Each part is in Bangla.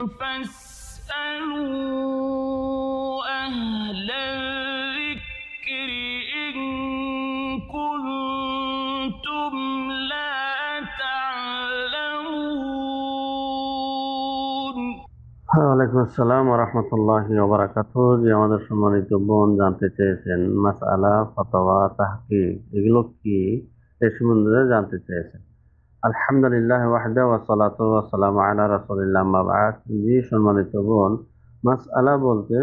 فاسألوا أهل الذكر إن كنتم لا تعلمون ওয়ালাইকুম আসসালাম রহমতুল্লাহ ওবরাকাত যে আমাদের সম্মানিত বোন জানতে চেয়েছেন মাসালা ফতোয়া তাহকি এগুলো কি এ সম্বন্ধে জানতে চেয়েছেন আলহামদুলিল্লাহ ওয়াহদা ওয়াসালাত ওয়াসালাম আলা রাসুলিল্লাহ মাবাদ জি সম্মানিত বোন মাস আলা বলতে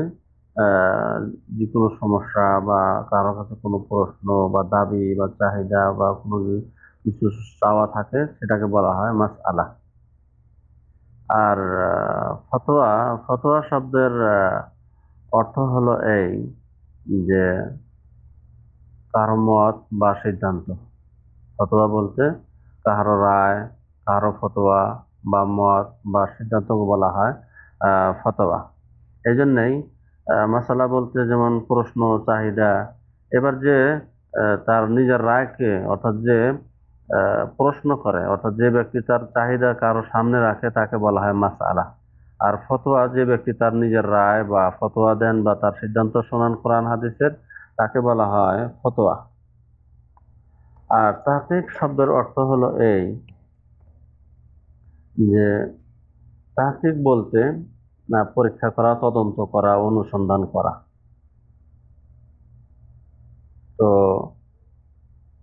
যে কোনো সমস্যা বা কারো কাছে কোনো প্রশ্ন বা দাবি বা চাহিদা বা কোনো কিছু চাওয়া থাকে সেটাকে বলা হয় মাস আলা আর ফতোয়া ফতোয়া শব্দের অর্থ হলো এই যে কারমত বা সিদ্ধান্ত ফতোয়া বলতে কাহারো রায় কাহারো ফতোয়া বা মত বা সিদ্ধান্তকে বলা হয় ফতোয়া এই জন্যেই মশালা বলতে যেমন প্রশ্ন চাহিদা এবার যে তার নিজের রায়কে অর্থাৎ যে প্রশ্ন করে অর্থাৎ যে ব্যক্তি তার চাহিদা কারো সামনে রাখে তাকে বলা হয় মাসালা আর ফতোয়া যে ব্যক্তি তার নিজের রায় বা ফতোয়া দেন বা তার সিদ্ধান্ত শোনান কোরআন হাদিসের তাকে বলা হয় ফতোয়া আর তাহকিক শব্দের অর্থ হলো এই যে তাহকিক বলতে পরীক্ষা করা তদন্ত করা অনুসন্ধান করা তো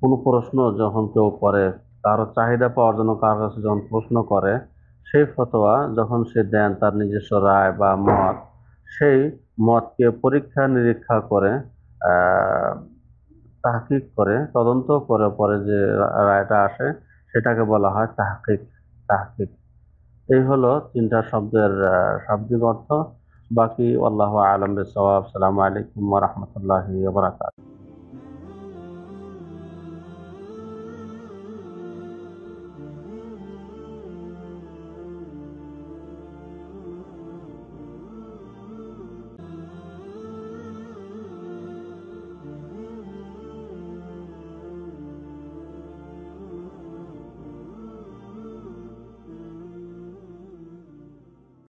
কোনো প্রশ্ন যখন কেউ করে কারো চাহিদা পাওয়ার জন্য কারো কাছে যখন প্রশ্ন করে সেই ফতোয়া যখন সে দেন তার নিজস্ব রায় বা মত সেই মতকে পরীক্ষা নিরীক্ষা করে তাহকিক করে তদন্ত করে পরে যে রায়টা আসে সেটাকে বলা হয় তাহকিক তাহকিক এই হলো তিনটা শব্দের শাব্দিক অর্থ বাকি আল্লাহ আলম সালাম আলাইকুম রহমতুল্লাহ বরাকাত